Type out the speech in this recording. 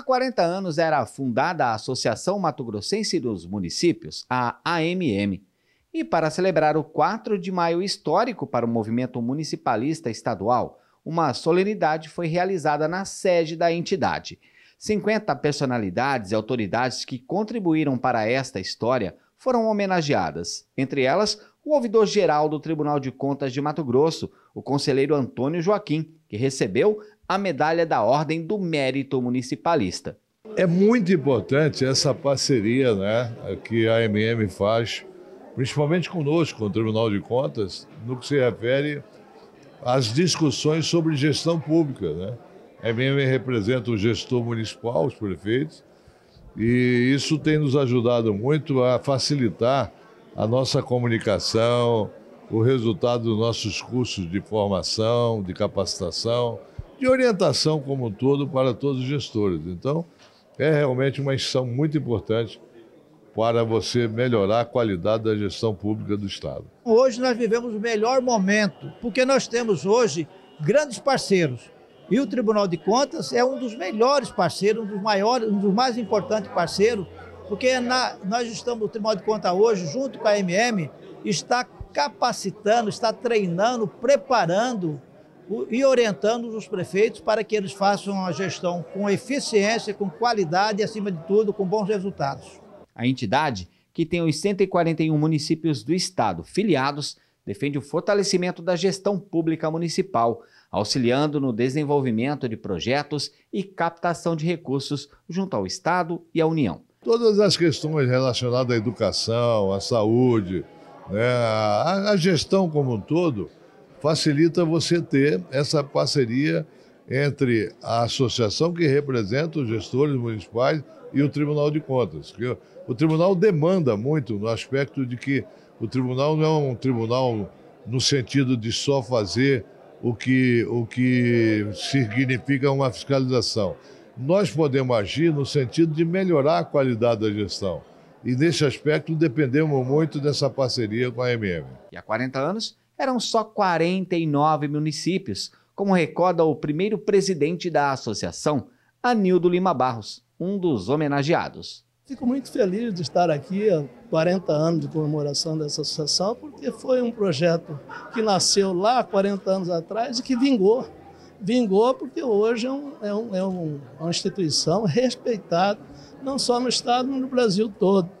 Há 40 anos era fundada a Associação Mato Grossense dos Municípios, a AMM. E para celebrar o 4 de maio histórico para o movimento municipalista estadual, uma solenidade foi realizada na sede da entidade. 50 personalidades e autoridades que contribuíram para esta história foram homenageadas, entre elas o ouvidor-geral do Tribunal de Contas de Mato Grosso, o conselheiro Antônio Joaquim, que recebeu a medalha da Ordem do Mérito Municipalista. É muito importante essa parceria né, que a MM faz, principalmente conosco, com o Tribunal de Contas, no que se refere às discussões sobre gestão pública. Né? A MM representa o gestor municipal, os prefeitos, e isso tem nos ajudado muito a facilitar a nossa comunicação, o resultado dos nossos cursos de formação, de capacitação, de orientação como um todo para todos os gestores. Então, é realmente uma instituição muito importante para você melhorar a qualidade da gestão pública do Estado. Hoje nós vivemos o melhor momento, porque nós temos hoje grandes parceiros. E o Tribunal de Contas é um dos melhores parceiros, um dos maiores, um dos mais importantes parceiros, porque na, nós estamos, o Tribunal de Contas hoje, junto com a MM, está capacitando, está treinando, preparando e orientando os prefeitos para que eles façam a gestão com eficiência, com qualidade e, acima de tudo, com bons resultados. A entidade, que tem os 141 municípios do estado filiados, defende o fortalecimento da gestão pública municipal, auxiliando no desenvolvimento de projetos e captação de recursos junto ao Estado e à União. Todas as questões relacionadas à educação, à saúde, é, a, a gestão como um todo facilita você ter essa parceria entre a associação que representa os gestores municipais e o Tribunal de Contas. O tribunal demanda muito no aspecto de que o tribunal não é um tribunal no sentido de só fazer o que, o que significa uma fiscalização. Nós podemos agir no sentido de melhorar a qualidade da gestão e nesse aspecto dependemos muito dessa parceria com a MM. E há 40 anos eram só 49 municípios, como recorda o primeiro presidente da associação, Anildo Lima Barros, um dos homenageados. Fico muito feliz de estar aqui há 40 anos de comemoração dessa associação, porque foi um projeto que nasceu lá 40 anos atrás e que vingou vingou porque hoje é, um, é, um, é, é uma instituição respeitada, não só no Estado, mas no Brasil todo.